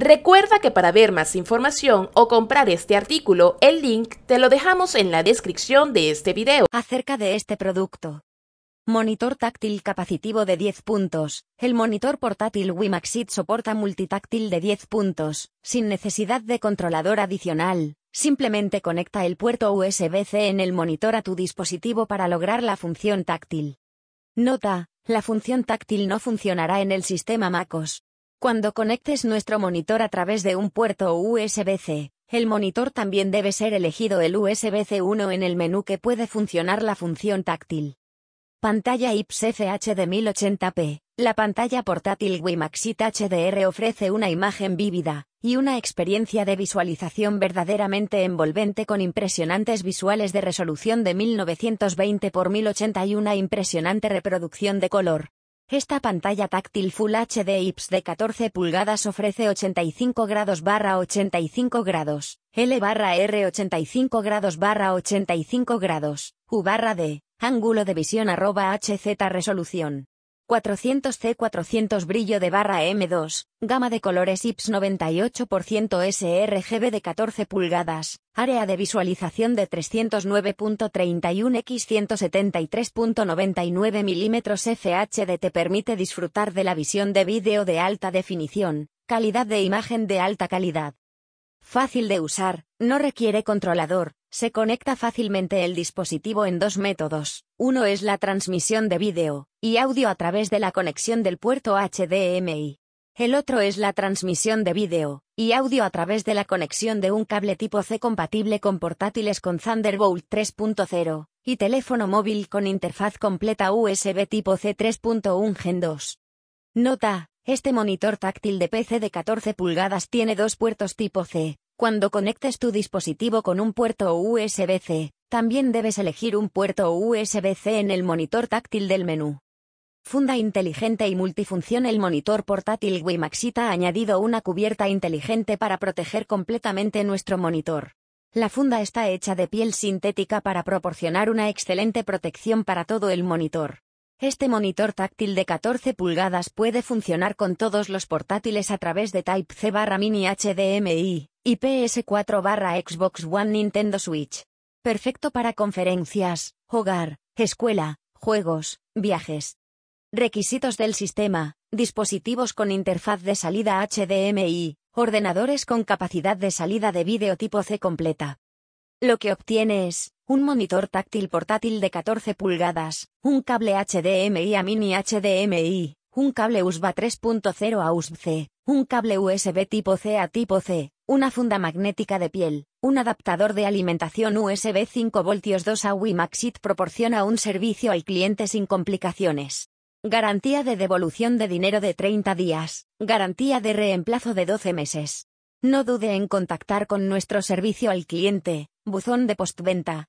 Recuerda que para ver más información o comprar este artículo, el link te lo dejamos en la descripción de este video. Acerca de este producto. Monitor táctil capacitivo de 10 puntos. El monitor portátil WiMaxit soporta multitáctil de 10 puntos, sin necesidad de controlador adicional. Simplemente conecta el puerto USB-C en el monitor a tu dispositivo para lograr la función táctil. Nota, la función táctil no funcionará en el sistema MacOS. Cuando conectes nuestro monitor a través de un puerto USB-C, el monitor también debe ser elegido el USB-C 1 en el menú que puede funcionar la función táctil. Pantalla IPS e FHD de 1080p. La pantalla portátil WiMaxit HDR ofrece una imagen vívida y una experiencia de visualización verdaderamente envolvente con impresionantes visuales de resolución de 1920 x 1080 y una impresionante reproducción de color, esta pantalla táctil Full HD IPS de 14 pulgadas ofrece 85 grados barra 85 grados, L barra R 85 grados barra 85 grados, U barra D, ángulo de visión arroba HZ resolución. 400C400 brillo de barra M2, gama de colores IPS 98% sRGB de 14 pulgadas, área de visualización de 309.31x 173.99 mm FHD te permite disfrutar de la visión de vídeo de alta definición, calidad de imagen de alta calidad. Fácil de usar, no requiere controlador, se conecta fácilmente el dispositivo en dos métodos. Uno es la transmisión de vídeo y audio a través de la conexión del puerto HDMI. El otro es la transmisión de vídeo y audio a través de la conexión de un cable tipo C compatible con portátiles con Thunderbolt 3.0 y teléfono móvil con interfaz completa USB tipo C 3.1 Gen 2. Nota, este monitor táctil de PC de 14 pulgadas tiene dos puertos tipo C, cuando conectes tu dispositivo con un puerto USB-C, también debes elegir un puerto USB-C en el monitor táctil del menú. Funda inteligente y multifunción El monitor portátil Wimaxita ha añadido una cubierta inteligente para proteger completamente nuestro monitor. La funda está hecha de piel sintética para proporcionar una excelente protección para todo el monitor. Este monitor táctil de 14 pulgadas puede funcionar con todos los portátiles a través de Type-C barra Mini HDMI. IPS 4 barra Xbox One Nintendo Switch. Perfecto para conferencias, hogar, escuela, juegos, viajes. Requisitos del sistema, dispositivos con interfaz de salida HDMI, ordenadores con capacidad de salida de vídeo tipo C completa. Lo que obtiene es un monitor táctil portátil de 14 pulgadas, un cable HDMI a mini HDMI, un cable USB 3.0 a USB-C, un cable USB tipo C a tipo C, una funda magnética de piel, un adaptador de alimentación USB 5 voltios 2 a WiMaxit proporciona un servicio al cliente sin complicaciones. Garantía de devolución de dinero de 30 días, garantía de reemplazo de 12 meses. No dude en contactar con nuestro servicio al cliente, buzón de postventa,